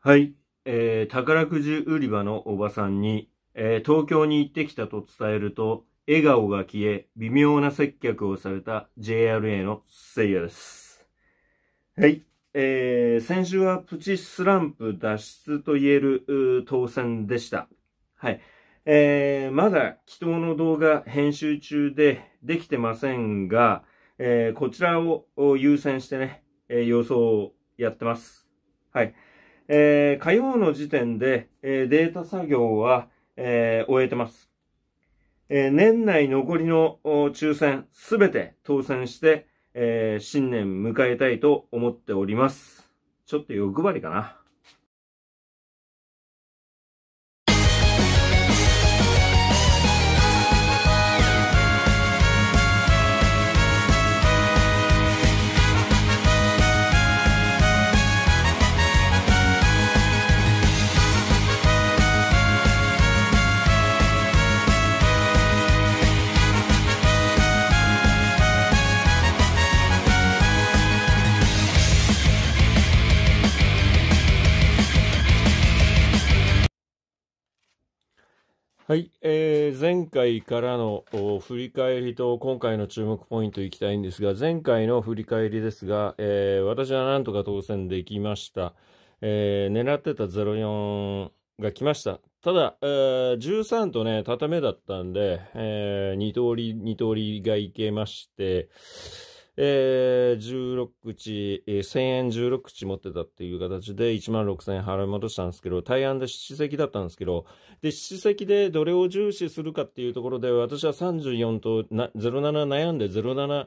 はい、えー、宝くじ売り場のおばさんに、えー、東京に行ってきたと伝えると、笑顔が消え、微妙な接客をされた JRA のせいやです。はい。えー、先週はプチスランプ脱出と言える当選でした。はい。えー、まだ祈祷の動画編集中でできてませんが、えー、こちらを優先してね、えー、予想をやってます。はい。えー、火曜の時点で、えー、データ作業は、えー、終えてます。えー、年内残りの抽選すべて当選して、えー、新年迎えたいと思っております。ちょっと欲張りかな。前回からの振り返りと今回の注目ポイントいきたいんですが、前回の振り返りですが、えー、私はなんとか当選できました。えー、狙ってた04が来ました。ただ、えー、13とね、畳目だったんで、えー、2通り、2通りがいけまして、えー、16口、えー、1000円16口持ってたっていう形で1万6000円払い戻したんですけど、対案で七席だったんですけど、で、七席でどれを重視するかっていうところで、私は34とな07悩んで07、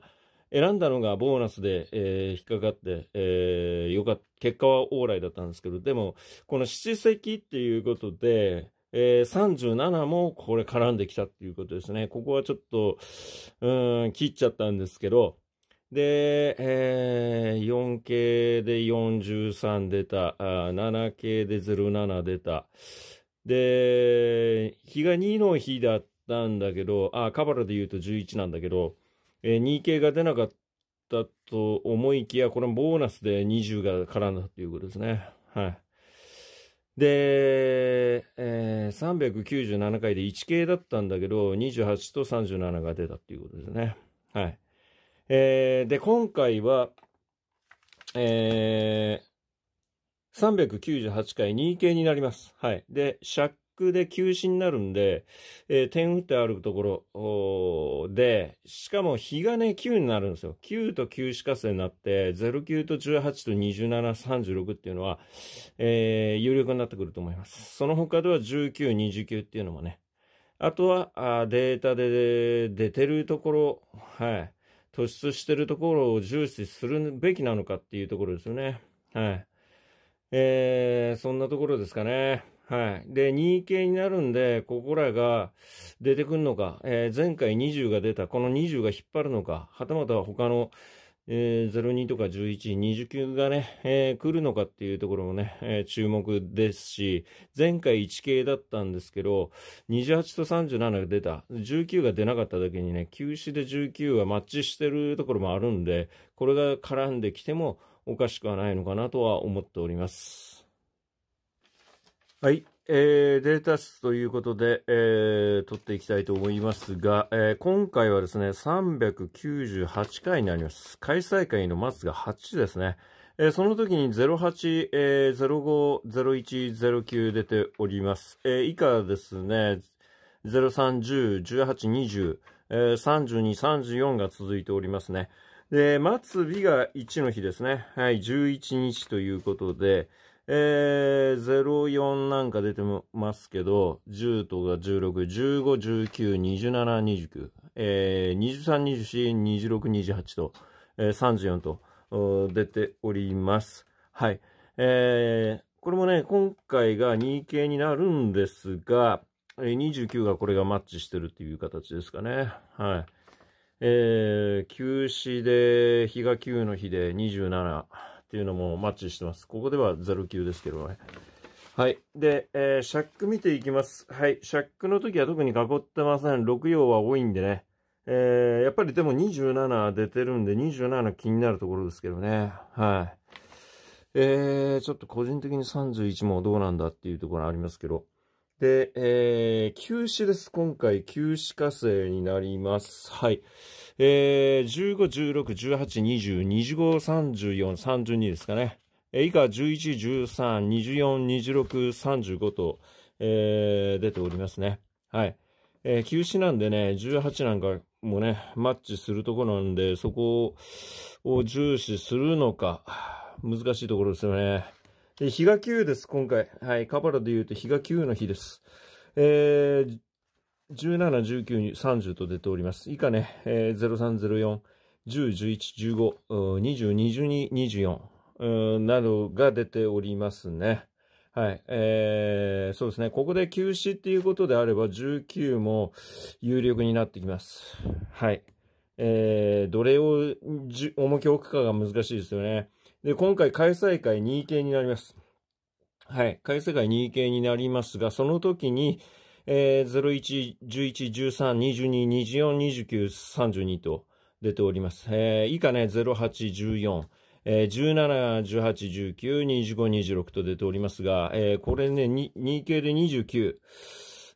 選んだのがボーナスで、えー、引っかかって、えー、よかった。結果は往来だったんですけど、でも、この七席っていうことで、えー、37もこれ絡んできたっていうことですね。ここはちょっと、うん、切っちゃったんですけど、で、えー、4K で43出た、7K で07出た。で、日が2の日だったんだけど、あ、カバラで言うと11なんだけど、えー、2K が出なかったと思いきや、これボーナスで20が絡んだということですね。はい。で、えー、397回で 1K だったんだけど、28と37が出たっていうことですね。はい。えー、で、今回は、えー、398回2形になります。はい。で、で休止になるんで、えー、点打ってあるところで、しかも比がね、9になるんですよ。9と9死活性になって、09と18と27、36っていうのは、えー、有力になってくると思います。その他では19、29っていうのもね。あとは、あデータで出てるところ、はい。突出してるところを重視するべきなのかっていうところですよね。はい。えー、そんなところですかね。はい。で、2系になるんで、ここらが出てくるのか、えー、前回20が出た、この20が引っ張るのか、はたまた他の、えー、02とか11、2 9がね、えー、来るのかっていうところもね、えー、注目ですし、前回1系だったんですけど、28と37が出た、19が出なかっただけにね、休止で19はマッチしてるところもあるんで、これが絡んできてもおかしくはないのかなとは思っております。はい。えー、データ室ということで、えー、撮っていきたいと思いますが、えー、今回はですね、398回になります。開催会の末が8ですね。えー、その時に08、えー、05、01、09出ております。えー、以下ですね、03、10、18、20、32、34が続いておりますね。で、末日が1の日ですね。はい、11日ということで、えー、04なんか出てますけど、10とか16、15、19、27、29、23、24、26、28と、えー、34と出ております。はい。えー、これもね、今回が2系になるんですが、29がこれがマッチしてるっていう形ですかね。はい。えー、休止で、日が9の日で27。っていうのもマッチしてます。ここではザル級ですけどね。はい。で、えー、シャック見ていきます。はい。シャックの時は特に囲ってません。6用は多いんでね。えー、やっぱりでも27出てるんで、27気になるところですけどね。はい。えー、ちょっと個人的に31もどうなんだっていうところありますけど。で、えー、休止です。今回、休止火星になります。はい。えー、15、16、18、20、25、34、32ですかね。えー、以下、11、13、24、26、35と、えー、出ておりますね。はい。えー、休止なんでね、18なんかもね、マッチするとこなんで、そこを重視するのか、難しいところですよね。え日が9です、今回。はい、カバラで言うと日が9の日です。えー、17、19、30と出ております。以下ね、えー、0304、10、11、15、20、22、24、などが出ておりますね。はい。えー、そうですね。ここで休止っていうことであれば、19も有力になってきます。はい。えー、どれを重きを置くかが難しいですよね。で、今回開催会2位系になります。はい。開催会2位系になりますが、その時に、えー、01、11、13、22、24、29、32と出ております。えー、以下ね、08、14、えー、17、18、19、25、26と出ておりますが、えー、これね、2系で29。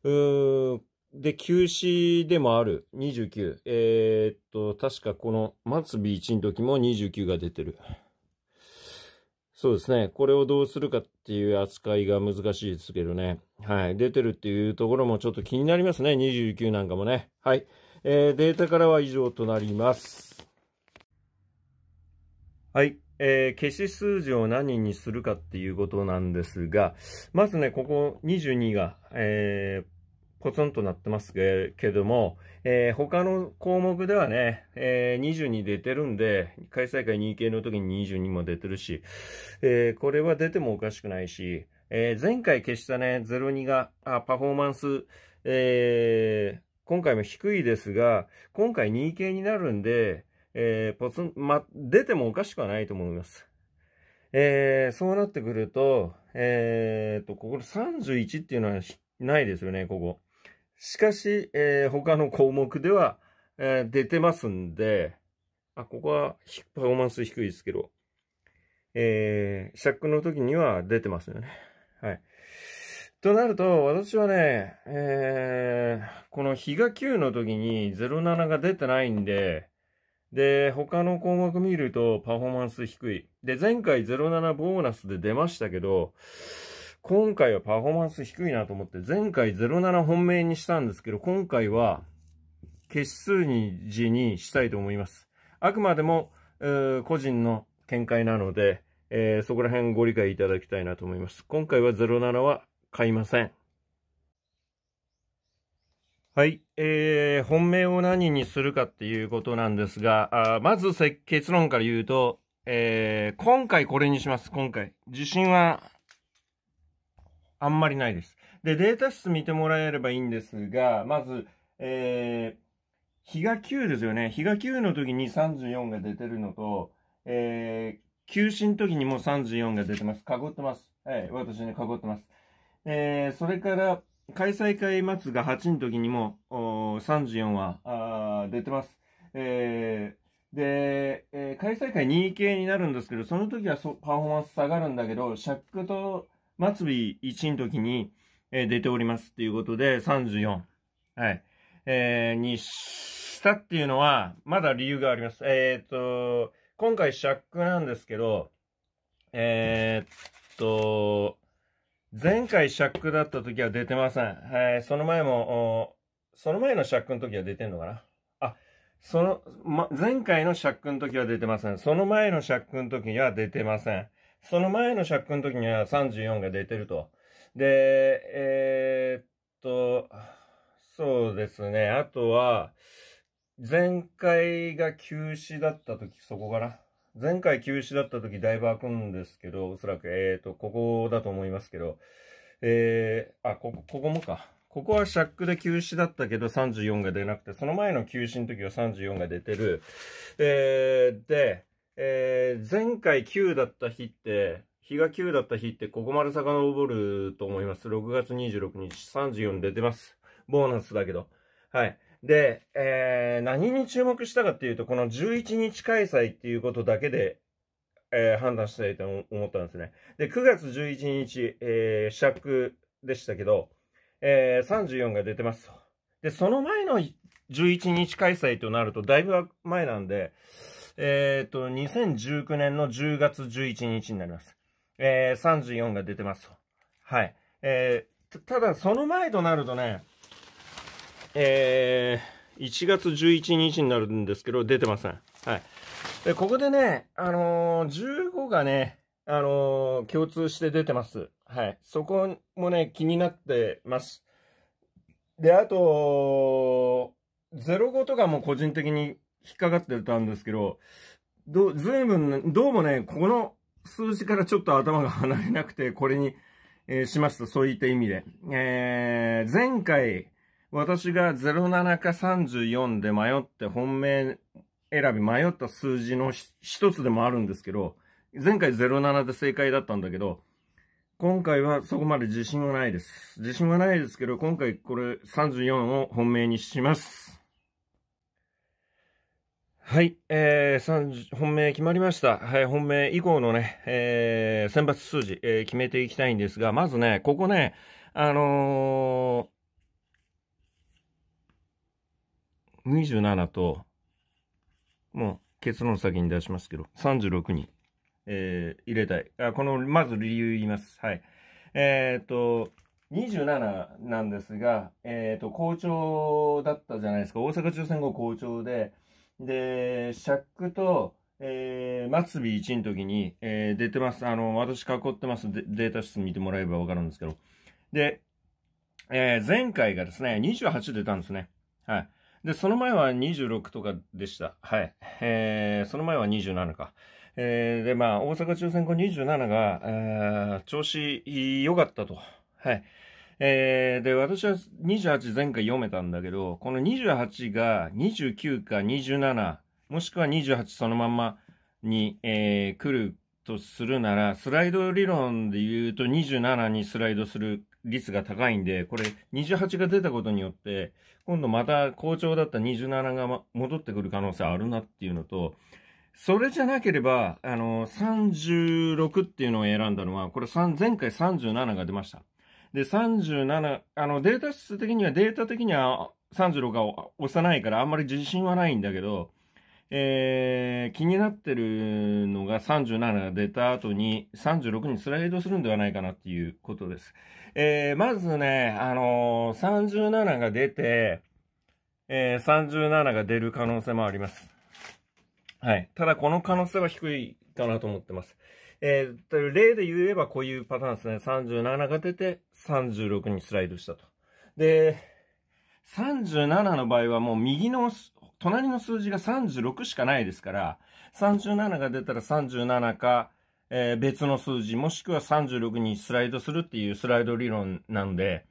うーで、休止でもある29。えー、っと、確かこの末尾1の時も29が出てる。そうですね。これをどうするかっていう扱いが難しいですけどね。はい。出てるっていうところもちょっと気になりますね。29なんかもね。はい。えー、データからは以上となります。はい。えー、消し数字を何にするかっていうことなんですが、まずね、ここ22が、えーコツンとなってますけども、えー、他の項目ではね、えー、22出てるんで、開催会2系の時に22も出てるし、えー、これは出てもおかしくないし、えー、前回消したね、02が、あ、パフォーマンス、えー、今回も低いですが、今回2系になるんで、えー、ポツン、ま、出てもおかしくはないと思います。えー、そうなってくると、えー、っと、ここ31っていうのはないですよね、ここ。しかし、えー、他の項目では、えー、出てますんで、あ、ここはパフォーマンス低いですけど、えー、シャックの時には出てますよね。はい。となると、私はね、えー、この比嘉9の時に07が出てないんで、で、他の項目見るとパフォーマンス低い。で、前回07ボーナスで出ましたけど、今回はパフォーマンス低いなと思って、前回07本命にしたんですけど、今回は、決数に字にしたいと思います。あくまでも、個人の見解なので、えー、そこら辺ご理解いただきたいなと思います。今回は07は買いません。はい。えー、本命を何にするかっていうことなんですが、あまず結論から言うと、えー、今回これにします。今回。自信はあんまりないです。で、データ室見てもらえればいいんですが、まず、えー、比嘉9ですよね。比嘉9の時に34が出てるのと、えー、休止の時にも34が出てます。かごってます。はい、私ね、かごってます。えー、それから、開催会末が8の時にも、34は、あ出てます。えー、で、えー、開催会2系になるんですけど、その時はそパフォーマンス下がるんだけど、シャックと末尾1の時に、えー、出ておりますっていうことで、34。はい。えー、にしたっていうのは、まだ理由があります。えっ、ー、と、今回、シャックなんですけど、えっと、前回シャックだった時は出てません。えー、その前も、その前のシャックの時は出てんのかなあ、その、ま、前回のシャックの時は出てません。その前のシャックの時は出てません。その前の釈迦の時には34が出てると。で、えー、っと、そうですね。あとは、前回が休止だった時、そこかな。前回休止だった時、だいぶ開くんですけど、おそらく、えー、っと、ここだと思いますけど、えー、あ、ここ、ここもか。ここはシャックで休止だったけど34が出なくて、その前の休止の時は34が出てる。えー、で、えー、前回9だった日って、日が9だった日って、ここまで遡ると思います。6月26日、34出てます。ボーナスだけど。はい。で、えー、何に注目したかっていうと、この11日開催っていうことだけで、えー、判断したいと思ったんですね。で、9月11日、えー、尺でしたけど、えー、34が出てますで、その前の11日開催となると、だいぶ前なんで、えっ、ー、と、2019年の10月11日になります。えー、34が出てますと。はい。えー、ただ、その前となるとね、えー、1月11日になるんですけど、出てません。はい。で、ここでね、あのー、15がね、あのー、共通して出てます。はい。そこもね、気になってます。で、あと、05とかも個人的に引っかかってたんですけど、ど、ずいぶん、どうもね、この数字からちょっと頭が離れなくて、これに、えー、しました。そういった意味で。えー、前回、私が07か34で迷って本命選び迷った数字の一つでもあるんですけど、前回07で正解だったんだけど、今回はそこまで自信はないです。自信はないですけど、今回これ34を本命にします。はい、えー、3本命決まりました、はい、本命以降のね、えー、選抜数字、えー、決めていきたいんですが、まずね、ここね、あのー、27と、もう結論先に出しますけど、36に、えー、入れたいあ。この、まず理由言います。はい。えー、と、27なんですが、えー、と、好調だったじゃないですか。大阪中選後好調で、で、シャックと、えー、末尾1の時に、えー、出てます。あの、私囲ってますデ。データ室見てもらえばわかるんですけど。で、えー、前回がですね、28出たんですね。はい。で、その前は26とかでした。はい。えー、その前は27か。えー、で、まあ、大阪抽選後27が、えー、調子良かったと。はい。えー、で、私は28前回読めたんだけど、この28が29か27、もしくは28そのまんまに、えー、来るとするなら、スライド理論で言うと27にスライドする率が高いんで、これ28が出たことによって、今度また好調だった27が戻ってくる可能性あるなっていうのと、それじゃなければ、あの、36っていうのを選んだのは、これ3、前回37が出ました。で、37、あの、データ質的には、データ的には36が幼いから、あんまり自信はないんだけど、えー、気になってるのが37が出た後に36にスライドするんではないかなっていうことです。えー、まずね、あのー、37が出て、えー、37が出る可能性もあります。はい。ただこの可能性は低いかなと思ってます。えー、例で言えばこういうパターンですね。37が出て、36にスライドしたと。で、37の場合はもう右の、隣の数字が36しかないですから、37が出たら37か、えー、別の数字、もしくは36にスライドするっていうスライド理論なんで、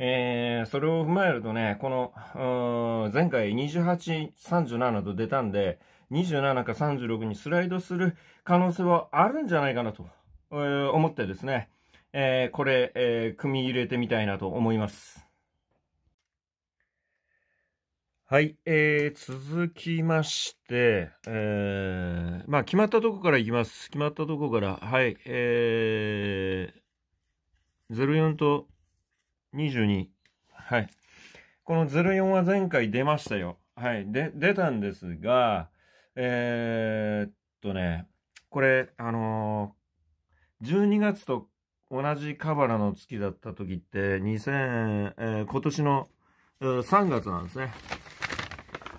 えー、それを踏まえるとね、この、前回28、37と出たんで、27か36にスライドする可能性はあるんじゃないかなと、えー、思ってですね、えー、これ、えー、組み入れてみたいなと思います。はい、えー、続きまして、えー、まあ、決まったとこからいきます。決まったとこから、はい、えー、04と22。はい。この04は前回出ましたよ。はい。で、出たんですが、えー、っとね、これ、あのー、12月と同じカバラの月だった時って、2000、えー、今年の3月なんですね。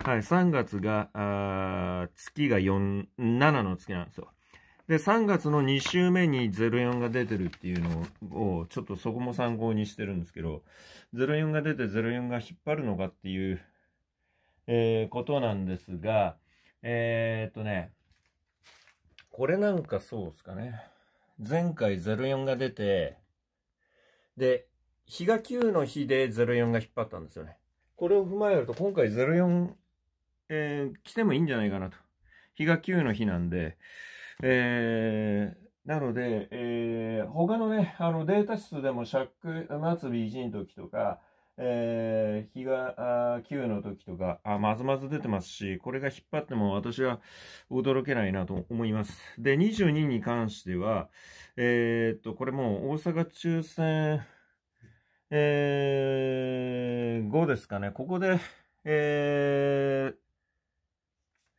はい、3月が、あ月が4、7の月なんですよ。で、3月の2週目に04が出てるっていうのを、ちょっとそこも参考にしてるんですけど、04が出て04が引っ張るのかっていう、えー、ことなんですが、えー、っとね、これなんかそうっすかね。前回04が出て、で、日が9の比で04が引っ張ったんですよね。これを踏まえると、今回04、えー、来てもいいんじゃないかなと。日が9の日なんで、えー、なので、えー、他のね、あのデータ室でも、シャック末尾1の時とか、えー、日が9の時とか、あ、まずまず出てますし、これが引っ張っても私は驚けないなと思います。で、22に関しては、えー、っと、これもう大阪抽選、えー、5ですかね。ここで、え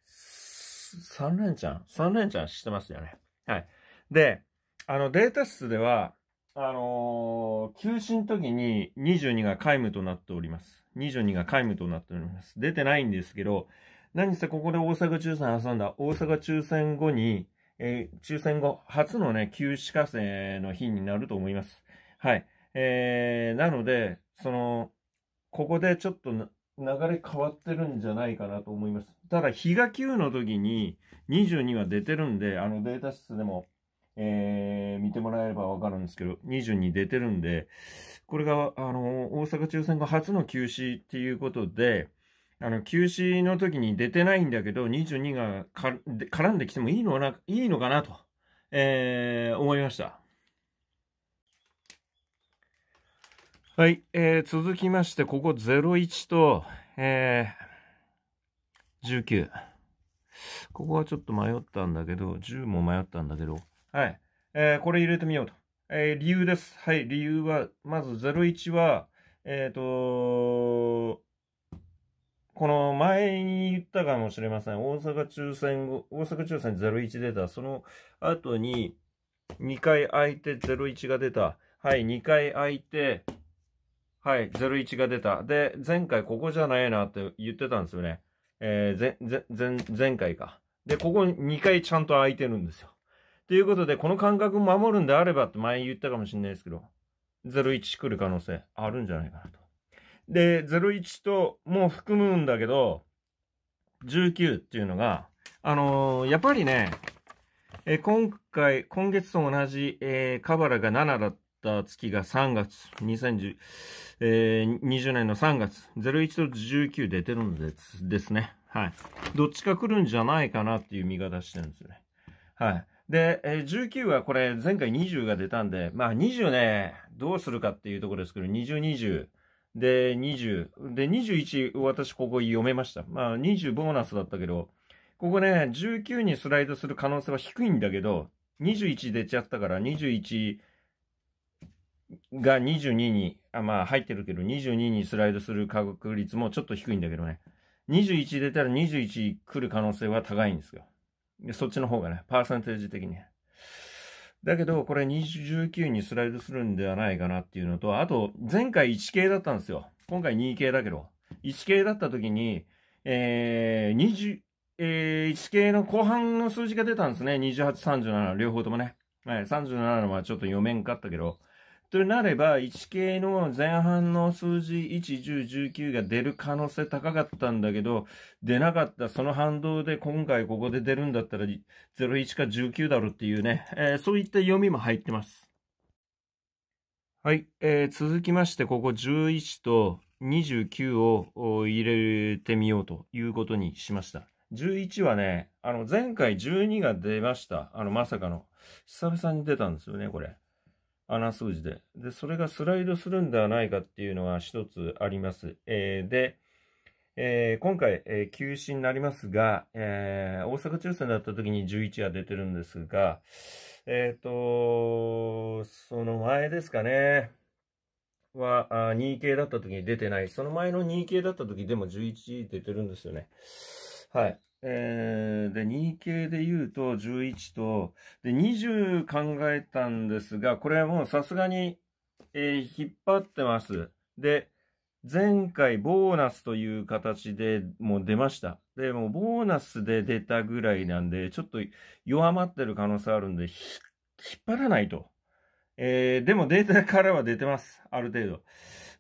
ー、3連チャン ?3 連チャンしてますよね。はい。で、あの、データ室では、あのー、休止の時に22が皆無となっております。22が皆無となっております。出てないんですけど、何せここで大阪抽選挟んだ、大阪抽選後に、えー、抽選後、初のね、休止火星の日になると思います。はい。えー、なので、その、ここでちょっと流れ変わってるんじゃないかなと思います。ただ、日が9の時に22は出てるんで、あのデータ室でもえー、見てもらえればわかるんですけど、2 2に出てるんで、これが、あの、大阪抽選後初の休止っていうことで、あの、休止の時に出てないんだけど、22が絡んできてもいいのな、いいのかなと、えー、思いました。はい、えー、続きまして、ここ01と、えー、19。ここはちょっと迷ったんだけど、10も迷ったんだけど、はい。えー、これ入れてみようと。えー、理由です。はい、理由は、まず01は、えっ、ー、とこの前に言ったかもしれません。大阪抽選、大阪抽選01出た。その後に、2回空いて01が出た。はい、2回空いて、はい、01が出た。で、前回ここじゃないなって言ってたんですよね。えー、前、前、前回か。で、ここ2回ちゃんと空いてるんですよ。ということで、この感覚を守るんであればって前言ったかもしれないですけど、01来る可能性あるんじゃないかなと。で、01ともう含むんだけど、19っていうのが、あのー、やっぱりね、え今回、今月と同じ、えー、カバラが7だった月が3月、2020、えー、20年の3月、01と19出てるんですですね。はい。どっちか来るんじゃないかなっていう見方してるんですよね。はい。で、えー、19はこれ前回20が出たんで、まあ20ね、どうするかっていうところですけど、20、20。で、20。で、21、私ここ読めました。まあ20ボーナスだったけど、ここね、19にスライドする可能性は低いんだけど、21出ちゃったから、21が22に、あまあ入ってるけど、22にスライドする確率もちょっと低いんだけどね。21出たら21来る可能性は高いんですよ。そっちの方がね、パーセンテージ的に。だけど、これ29にスライドするんではないかなっていうのと、あと、前回1系だったんですよ。今回2系だけど。1系だった時に、えー、20、えー、1系の後半の数字が出たんですね。28、37、両方ともね。はい、37のはちょっと読めんかったけど、となれば、1系の前半の数字1、10、19が出る可能性高かったんだけど、出なかった、その反動で今回ここで出るんだったら、01か19だろっていうね、えー、そういった読みも入ってます。はい、えー、続きまして、ここ11と29を入れてみようということにしました。11はね、あの、前回12が出ました。あの、まさかの。久々に出たんですよね、これ。穴数字で。で、それがスライドするんではないかっていうのが一つあります。えー、で、えー、今回、えー、休止になりますが、えー、大阪抽選だった時に11が出てるんですが、えっ、と、その前ですかね、は、2系だった時に出てない。その前の2系だった時でも11出てるんですよね。はい。えー、で、2系で言うと11と、で、20考えたんですが、これはもうさすがに、えー、引っ張ってます。で、前回ボーナスという形でもう出ました。で、もうボーナスで出たぐらいなんで、ちょっと弱まってる可能性あるんで、引っ張らないと。えー、でもデータからは出てます。ある程度。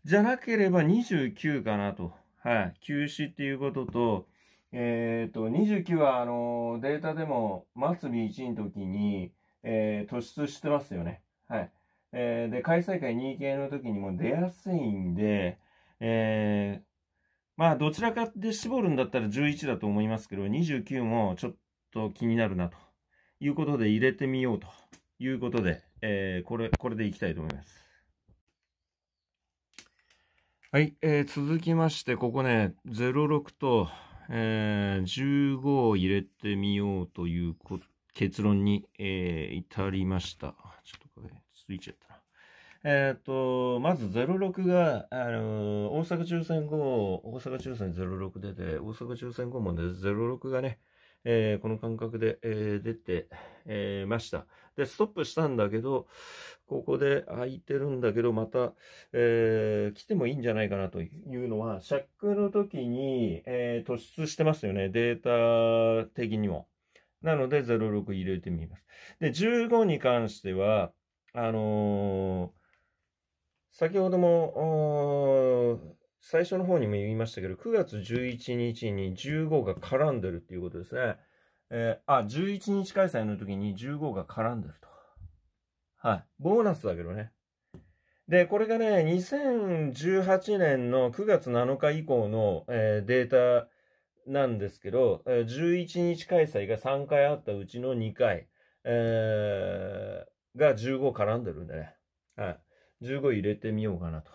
じゃなければ29かなと。はい。休止っていうことと、えっ、と、29は、あの、データでも、末尾1の時に、えー、突出してますよね。はい。えー、で、開催会2系の時にも出やすいんで、えー、まあ、どちらかで絞るんだったら11だと思いますけど、29もちょっと気になるな、ということで入れてみようということで、えー、これ、これでいきたいと思います。はい、えー、続きまして、ここね、06と、えー、15を入れてみようという結論に、えー、至りました。ちょっとこれ、ついちゃったな。えっ、ー、と、まず06が、あのー、大阪抽選後、大阪抽選06出て、大阪抽選後もね、06がね、えー、この感覚で、えー、出て、えー、ました。で、ストップしたんだけど、ここで空いてるんだけど、また、え来てもいいんじゃないかなというのは、シャックの時に、え突出してますよね。データ的にも。なので、06入れてみます。で、15に関しては、あの先ほども、最初の方にも言いましたけど、9月11日に15が絡んでるっていうことですね。えー、あ、11日開催の時に15が絡んでると。はい。ボーナスだけどね。で、これがね、2018年の9月7日以降の、えー、データなんですけど、11日開催が3回あったうちの2回、えー、が15絡んでるんでね。はい。15入れてみようかなと。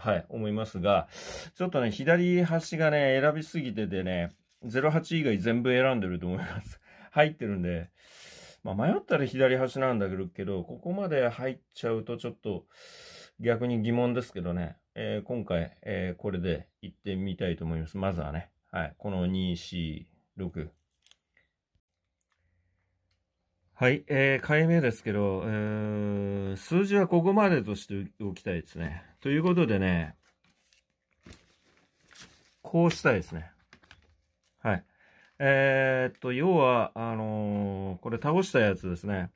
はい、思いますが、ちょっとね、左端がね、選びすぎててね、08以外全部選んでると思います。入ってるんで、まあ、迷ったら左端なんだけど、ここまで入っちゃうとちょっと逆に疑問ですけどね、えー、今回、えー、これで行ってみたいと思います。まずはね、はい、この2、4、6。はい、えー、回目ですけど、えー、数字はここまでとしておきたいですね。ということでね、こうしたいですね。はい。えー、っと、要は、あのー、これ倒したやつですね。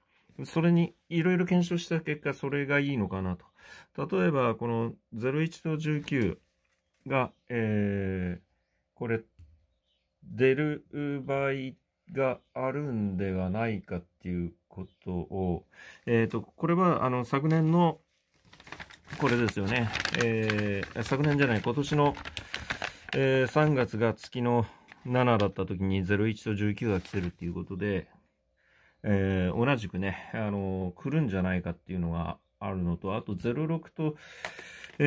それに、いろいろ検証した結果、それがいいのかなと。例えば、この01と19が、えー、これ、出る場合があるんではないかっていうことを、えっ、ー、と、これは、あの、昨年のこれですよね、えー、昨年じゃない、今年の、えー、3月が月の7だった時に01と19が来てるっていうことで、えー、同じくね、あのー、来るんじゃないかっていうのがあるのと、あと06と、え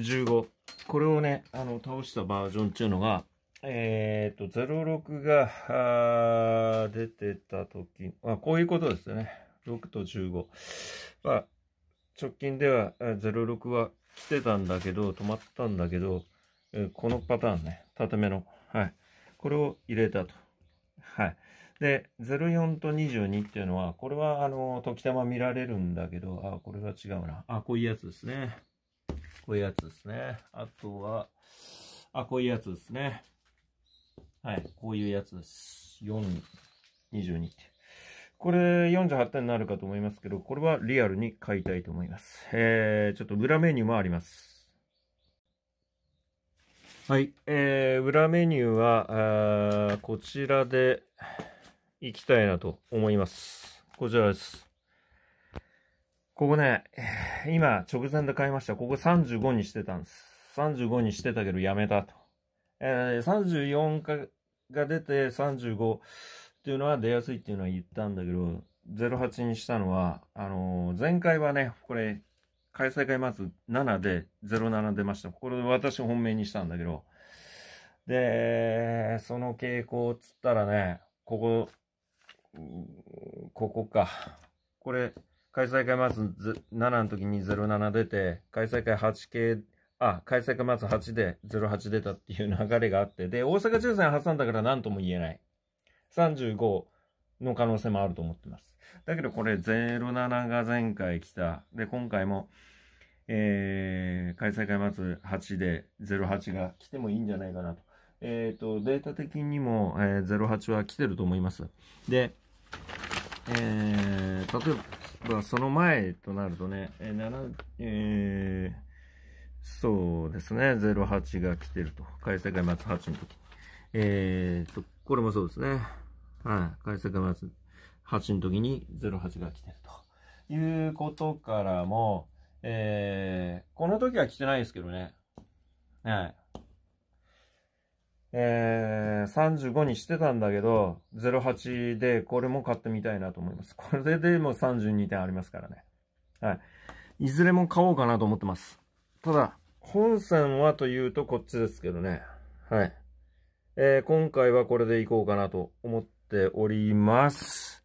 ー、15。これをね、あの、倒したバージョンっていうのが、えっ、と、06が、出てた時、あ、こういうことですよね。6と15。まあ直近では06は来てたんだけど、止まったんだけど、このパターンね、縦目の。はい。これを入れたと。はい。で、04と22っていうのは、これはあの、時たま見られるんだけど、あ、これは違うな。あ、こういうやつですね。こういうやつですね。あとは、あ、こういうやつですね。はい、こういうやつです。4、22って。これ48点になるかと思いますけど、これはリアルに買いたいと思います。えー、ちょっと裏メニューもあります。はい、えー、裏メニューは、あーこちらでいきたいなと思います。こちらです。ここね、今直前で買いました。ここ35にしてたんです。35にしてたけどやめたと。えー、34が出て35、っていうのは出やすいっていうのは言ったんだけど、08にしたのは、あのー、前回はね、これ、開催会末7で07出ました。これ私本命にしたんだけど、で、その傾向っつったらね、ここ、ここか。これ、開催会末7の時に07出て、開催会8系、あ、開催会末8で08出たっていう流れがあって、で、大阪抽選挟んだから何とも言えない。35の可能性もあると思ってます。だけどこれ07が前回来た。で、今回も、えー、開催開末8で08が来てもいいんじゃないかなと。えっ、ー、と、データ的にも、えー、08は来てると思います。で、えー、例えばその前となるとね、えー、7、えー、そうですね、08が来てると。開催会末8の時。えー、っと、これもそうですね。はい。開作末8の時に08が来てると。いうことからも、えー、この時は来てないですけどね。はい。えー、35にしてたんだけど、08でこれも買ってみたいなと思います。これでもう32点ありますからね。はい。いずれも買おうかなと思ってます。ただ、本線はというとこっちですけどね。はい。えー、今回はこれでいこうかなと思っております。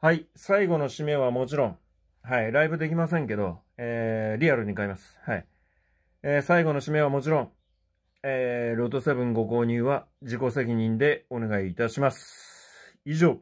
はい。最後の締めはもちろん、はい。ライブできませんけど、えー、リアルに買います。はい。えー、最後の締めはもちろん、えー、ロトセブンご購入は自己責任でお願いいたします。以上。